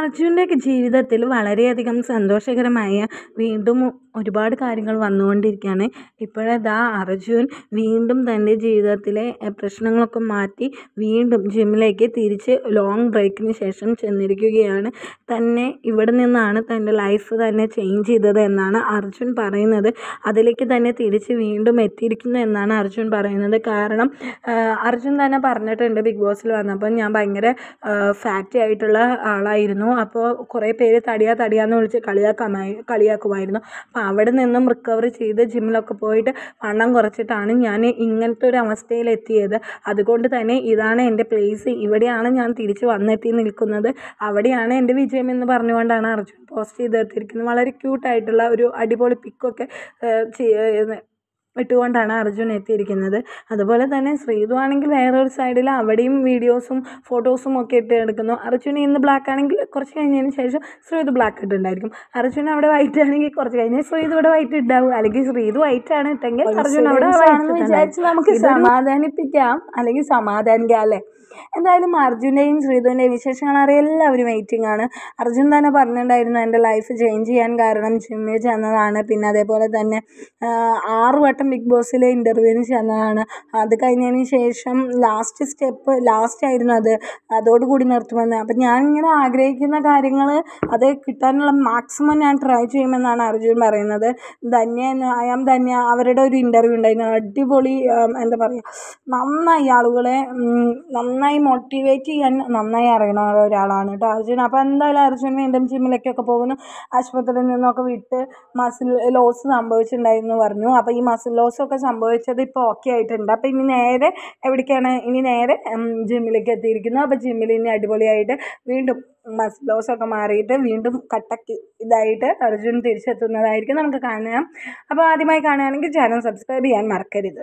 അർജുൻ്റെയൊക്കെ ജീവിതത്തിൽ വളരെയധികം സന്തോഷകരമായ വീണ്ടും ഒരുപാട് കാര്യങ്ങൾ വന്നുകൊണ്ടിരിക്കുകയാണ് ഇപ്പോഴതാ അർജുൻ വീണ്ടും തൻ്റെ ജീവിതത്തിലെ പ്രശ്നങ്ങളൊക്കെ മാറ്റി വീണ്ടും ജിമ്മിലേക്ക് തിരിച്ച് ലോങ് ബ്രേക്കിന് ശേഷം ചെന്നിരിക്കുകയാണ് തന്നെ ഇവിടെ നിന്നാണ് തൻ്റെ ലൈഫ് തന്നെ ചേഞ്ച് ചെയ്തത് എന്നാണ് അർജുൻ പറയുന്നത് അതിലേക്ക് തന്നെ തിരിച്ച് വീണ്ടും എത്തിയിരിക്കുന്നു എന്നാണ് അർജുൻ പറയുന്നത് കാരണം അർജുൻ തന്നെ പറഞ്ഞിട്ടുണ്ട് ബിഗ് ബോസിൽ വന്നപ്പോൾ ഞാൻ ഭയങ്കര ഫാറ്റി ആയിട്ടുള്ള ആളായിരുന്നു അപ്പോൾ കുറേ പേര് തടിയാ തടിയാന്ന് വിളിച്ച് കളിയാക്കാമായി കളിയാക്കുമായിരുന്നു അപ്പം അപ്പോൾ അവിടെ നിന്നും റിക്കവറി ചെയ്ത് ജിമ്മിലൊക്കെ പോയിട്ട് പണം കുറച്ചിട്ടാണ് ഞാൻ ഇങ്ങനത്തെ ഒരു അവസ്ഥയിലെത്തിയത് അതുകൊണ്ട് തന്നെ ഇതാണ് എൻ്റെ പ്ലേസ് ഇവിടെയാണ് ഞാൻ തിരിച്ച് വന്നെത്തി നിൽക്കുന്നത് അവിടെയാണ് എൻ്റെ വിജയം എന്ന് പറഞ്ഞുകൊണ്ടാണ് അർജുൻ പോസ്റ്റ് ചെയ്തെടുത്തിരിക്കുന്നത് വളരെ ക്യൂട്ടായിട്ടുള്ള ഒരു അടിപൊളി പിക്കൊക്കെ ഇട്ടുകൊണ്ടാണ് അർജുൻ എത്തിയിരിക്കുന്നത് അതുപോലെ തന്നെ ശ്രീതു ആണെങ്കിൽ വേറൊരു സൈഡിൽ അവിടെയും വീഡിയോസും ഫോട്ടോസും ഒക്കെ ഇട്ട് എടുക്കുന്നു അർജുൻ ഇന്ന് ബ്ലാക്ക് ആണെങ്കിൽ കുറച്ച് കഴിഞ്ഞതിന് ശേഷം ശ്രീതു ബ്ലാക്ക് ഇട്ടുണ്ടായിരിക്കും അർജുൻ അവിടെ വൈറ്റ് ആണെങ്കിൽ കുറച്ച് കഴിഞ്ഞ് ശ്രീതു ഇവിടെ വൈറ്റ് ഇട്ടാവും അല്ലെങ്കിൽ ശ്രീതു വൈറ്റ് ആണ് ഇട്ടെങ്കിൽ അർജുൻ അവിടെ വിചാരിച്ച് നമുക്ക് സമാധാനിപ്പിക്കാം അല്ലെങ്കിൽ സമാധാനിക്കാം അല്ലേ എന്തായാലും അർജുൻ്റെയും ശ്രീധുവിൻ്റെയും വിശേഷങ്ങൾ അറിയാം എല്ലാവരും വെയിറ്റിംഗ് ആണ് അർജുൻ തന്നെ പറഞ്ഞിട്ടുണ്ടായിരുന്നു എൻ്റെ ലൈഫ് ചേഞ്ച് ചെയ്യാൻ കാരണം ജിമ്മിൽ ചെന്നതാണ് പിന്നെ അതേപോലെ തന്നെ ആറ് വട്ടം ബിഗ് ബോസിലെ ഇൻ്റർവ്യൂവിന് ചെന്നതാണ് അത് കഴിഞ്ഞതിന് ശേഷം ലാസ്റ്റ് സ്റ്റെപ്പ് ലാസ്റ്റ് ആയിരുന്നു അത് അതോടുകൂടി നിർത്തുമെന്ന് അപ്പം ഞാൻ ഇങ്ങനെ ആഗ്രഹിക്കുന്ന കാര്യങ്ങൾ അത് കിട്ടാനുള്ള മാക്സിമം ഞാൻ ട്രൈ ചെയ്യുമെന്നാണ് അർജുൻ പറയുന്നത് ധന്യ എന്ന് അയാം ധന്യ അവരുടെ ഒരു ഇൻ്റർവ്യൂ ഉണ്ടായിരുന്നു അടിപൊളി എന്താ പറയുക നന്നായി ആളുകളെ നന്നായി മോട്ടിവേറ്റ് ചെയ്യാൻ നന്നായി അറിയണ ഒരാളാണ് കേട്ടോ അർജുൻ അപ്പോൾ എന്തായാലും അർജുൻ വീണ്ടും ജിമ്മിലേക്കൊക്കെ പോകുന്നു ആശുപത്രിയിൽ നിന്നൊക്കെ വിട്ട് മസിൽ ലോസ് സംഭവിച്ചിട്ടുണ്ടായിരുന്നു പറഞ്ഞു അപ്പോൾ ഈ മസിൽ ലോസൊക്കെ സംഭവിച്ചത് ഇപ്പോൾ ഓക്കെ ആയിട്ടുണ്ട് അപ്പോൾ ഇനി നേരെ എവിടേക്കാണ് ഇനി നേരെ ജിമ്മിലേക്ക് എത്തിയിരിക്കുന്നു അപ്പോൾ ജിമ്മിൽ ഇനി അടിപൊളിയായിട്ട് വീണ്ടും മസ് ലോസൊക്കെ മാറിയിട്ട് വീണ്ടും കട്ടക്ക് ഇതായിട്ട് അർജുൻ തിരിച്ചെത്തുന്നതായിരിക്കും നമുക്ക് കാണാം അപ്പോൾ ആദ്യമായി കാണുകയാണെങ്കിൽ ചാനൽ സബ്സ്ക്രൈബ് ചെയ്യാൻ മറക്കരുത്